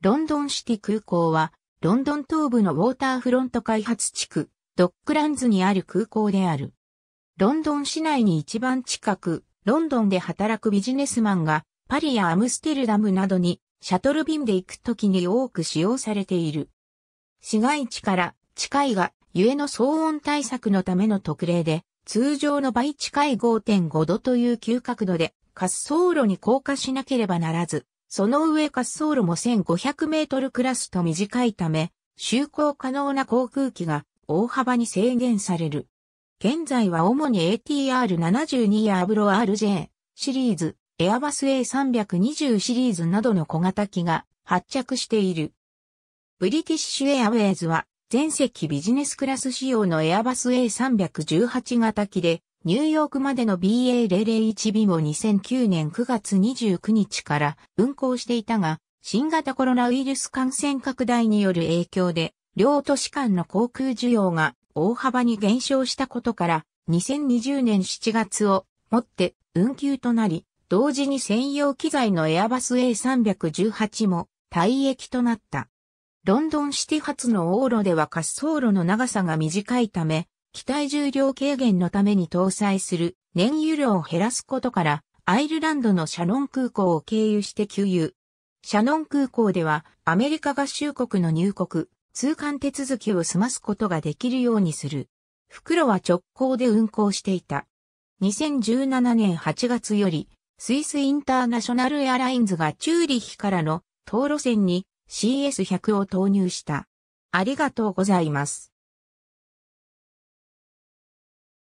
ロンドンシティ空港は、ロンドン東部のウォーターフロント開発地区、ドックランズにある空港である。ロンドン市内に一番近く、ロンドンで働くビジネスマンが、パリやアムステルダムなどに、シャトル便で行くときに多く使用されている。市街地から近いが、ゆえの騒音対策のための特例で、通常の倍近い5.5度という急角度で、滑走路に降下しなければならず、その上滑走路も1500メートルクラスと短いため、就航可能な航空機が大幅に制限される。現在は主に ATR72 やアブロ RJ シリーズ、エアバス A320 シリーズなどの小型機が発着している。ブリティッシュエアウェイズは全席ビジネスクラス仕様のエアバス A318 型機でニューヨークまでの BA001B も2009年9月29日から運行していたが、新型コロナウイルス感染拡大による影響で、両都市間の航空需要が大幅に減少したことから、2020年7月をもって運休となり、同時に専用機材のエアバス A318 も退役となった。ロンドンシティ発の往路では滑走路の長さが短いため、機体重量軽減のために搭載する燃油量を減らすことから、アイルランドのシャノン空港を経由して給油。シャノン空港ではアメリカ合衆国の入国、通関手続きを済ますことができるようにする。袋は直行で運行していた。2017年8月より、スイスインターナショナルエアラインズがチューリッヒからの当路線に CS100 を投入した。ありがとうございます。